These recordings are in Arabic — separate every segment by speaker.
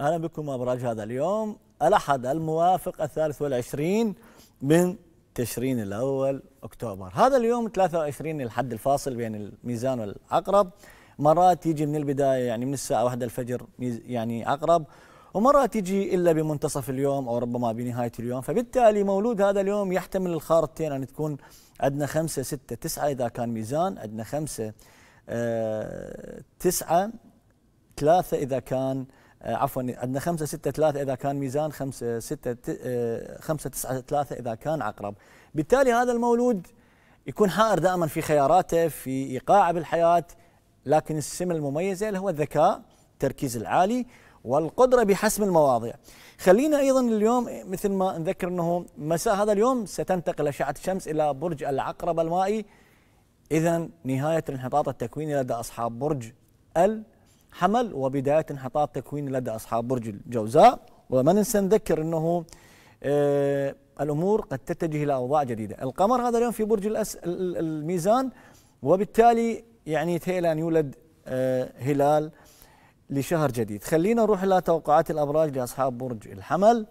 Speaker 1: أهلا بكم أبراج هذا اليوم الأحد الموافق الثالث والعشرين من تشرين الأول أكتوبر هذا اليوم 23 الحد الفاصل بين الميزان والعقرب مرات يجي من البداية يعني من الساعة واحدة الفجر يعني عقرب ومرات يجي إلا بمنتصف اليوم أو ربما بنهاية اليوم فبالتالي مولود هذا اليوم يحتمل الخارطتين أن تكون عندنا خمسة ستة تسعة إذا كان ميزان عندنا خمسة آه تسعة ثلاثة إذا كان آه، عفوا عندنا 5 6 3 اذا كان ميزان 5 6 5 9 3 اذا كان عقرب بالتالي هذا المولود يكون حائر دائما في خياراته في ايقاعه بالحياه لكن السمه المميزه اللي هو الذكاء التركيز العالي والقدره بحسم المواضيع خلينا ايضا اليوم مثل ما نذكر انه مساء هذا اليوم ستنتقل اشعه الشمس الى برج العقرب المائي اذا نهايه الانحطاط التكويني لدى اصحاب برج ال حمل وبداية انحطاط تكوين لدى أصحاب برج الجوزاء وما ننسى نذكر أنه آه، الأمور قد تتجه إلى أوضاع جديدة القمر هذا اليوم في برج الأس الميزان وبالتالي يعني يتهيأ أن يولد آه، هلال لشهر جديد خلينا نروح إلى توقعات الأبراج لأصحاب برج الحمل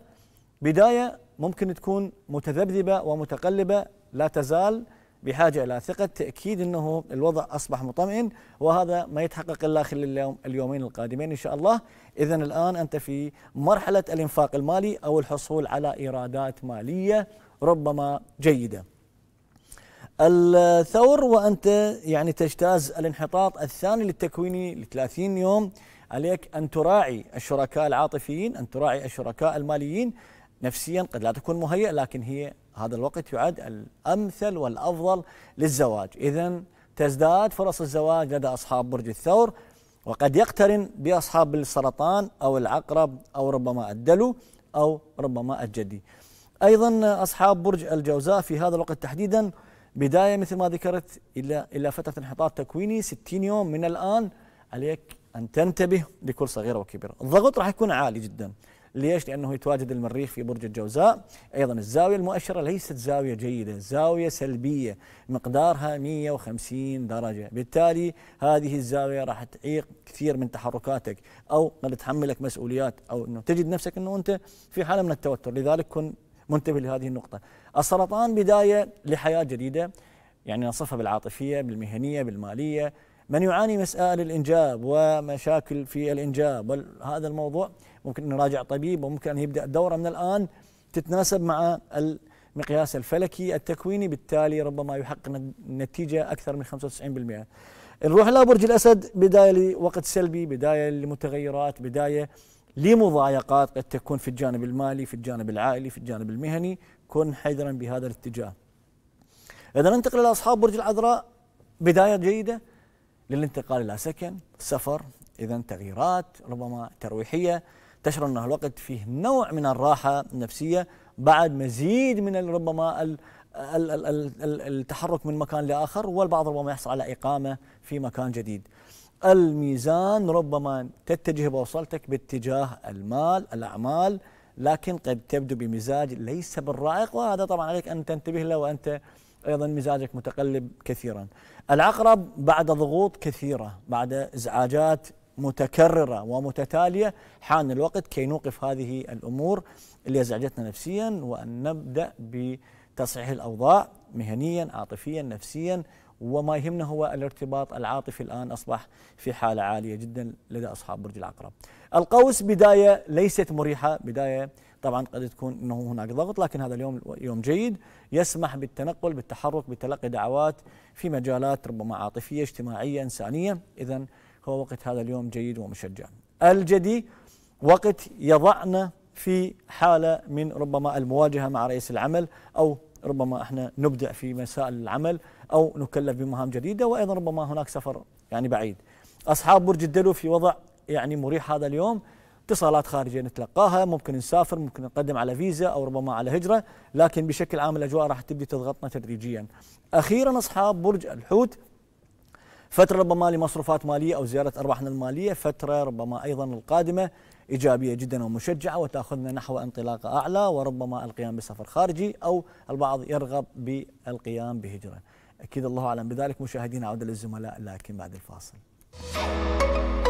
Speaker 1: بداية ممكن تكون متذبذبة ومتقلبة لا تزال بحاجه الى ثقه تاكيد انه الوضع اصبح مطمئن وهذا ما يتحقق الا خلال اليوم اليومين القادمين ان شاء الله اذا الان انت في مرحله الانفاق المالي او الحصول على ايرادات ماليه ربما جيده الثور وانت يعني تجتاز الانحطاط الثاني للتكويني ل 30 يوم عليك ان تراعي الشركاء العاطفيين ان تراعي الشركاء الماليين نفسيا قد لا تكون مهيئ لكن هي هذا الوقت يعد الأمثل والأفضل للزواج إذا تزداد فرص الزواج لدى أصحاب برج الثور وقد يقترن بأصحاب السرطان أو العقرب أو ربما الدلو أو ربما الجدي أيضا أصحاب برج الجوزاء في هذا الوقت تحديدا بداية مثل ما ذكرت إلى إلى فترة انحطاط تكويني 60 يوم من الآن عليك أن تنتبه لكل صغيرة وكبيرة الضغط راح يكون عالي جدا ليش؟ لأنه يتواجد المريخ في برج الجوزاء أيضا الزاوية المؤشرة ليست زاوية جيدة زاوية سلبية مقدارها 150 درجة بالتالي هذه الزاوية راح تعيق كثير من تحركاتك أو قد تحملك مسؤوليات أو أنه تجد نفسك أنه أنت في حالة من التوتر لذلك كن منتبه لهذه النقطة السرطان بداية لحياة جديدة يعني نصفها بالعاطفية بالمهنية بالمالية من يعاني مسائل الإنجاب ومشاكل في الإنجاب هذا الموضوع ممكن نراجع طبيب وممكن أن يبدأ الدورة من الآن تتناسب مع المقياس الفلكي التكويني بالتالي ربما يحقق نتيجة أكثر من 95% نروح إلى برج الأسد بداية لوقت سلبي بداية لمتغيرات بداية لمضايقات قد تكون في الجانب المالي في الجانب العائلي في الجانب المهني كن حذرا بهذا الاتجاه إذا ننتقل إلى أصحاب برج العذراء بداية جيدة للانتقال إلى سكن سفر إذا تغييرات ربما ترويحية تشعر أن الوقت فيه نوع من الراحة النفسية بعد مزيد من ربما التحرك من مكان لآخر والبعض ربما يحصل على إقامة في مكان جديد الميزان ربما تتجه بوصلتك باتجاه المال الأعمال لكن قد تبدو بمزاج ليس بالرائق وهذا طبعا عليك أن تنتبه له وأنت أيضا مزاجك متقلب كثيرا العقرب بعد ضغوط كثيرة بعد إزعاجات متكررة ومتتالية حان الوقت كي نوقف هذه الأمور اللي أزعجتنا نفسيا وأن نبدأ بتصحيح الأوضاع مهنيا عاطفيا نفسيا وما يهمنا هو الارتباط العاطفي الآن أصبح في حالة عالية جدا لدى أصحاب برج العقرب القوس بداية ليست مريحة بداية طبعا قد تكون انه هناك ضغط لكن هذا اليوم يوم جيد يسمح بالتنقل بالتحرك بتلقي دعوات في مجالات ربما عاطفيه اجتماعيه انسانيه اذا هو وقت هذا اليوم جيد ومشجع. الجدي وقت يضعنا في حاله من ربما المواجهه مع رئيس العمل او ربما احنا نبدا في مسائل العمل او نكلف بمهام جديده وايضا ربما هناك سفر يعني بعيد. اصحاب برج الدلو في وضع يعني مريح هذا اليوم اتصالات خارجيه نتلقاها ممكن نسافر ممكن نقدم على فيزا او ربما على هجره لكن بشكل عام الاجواء راح تبدي تضغطنا تدريجيا اخيرا اصحاب برج الحوت فترة ربما لمصروفات مالية أو زيارة أرباحنا المالية فترة ربما أيضا القادمة إيجابية جدا ومشجعة وتأخذنا نحو انطلاقة أعلى وربما القيام بسفر خارجي أو البعض يرغب بالقيام بهجرة أكيد الله أعلم بذلك مشاهدينا عودة للزملاء لكن بعد الفاصل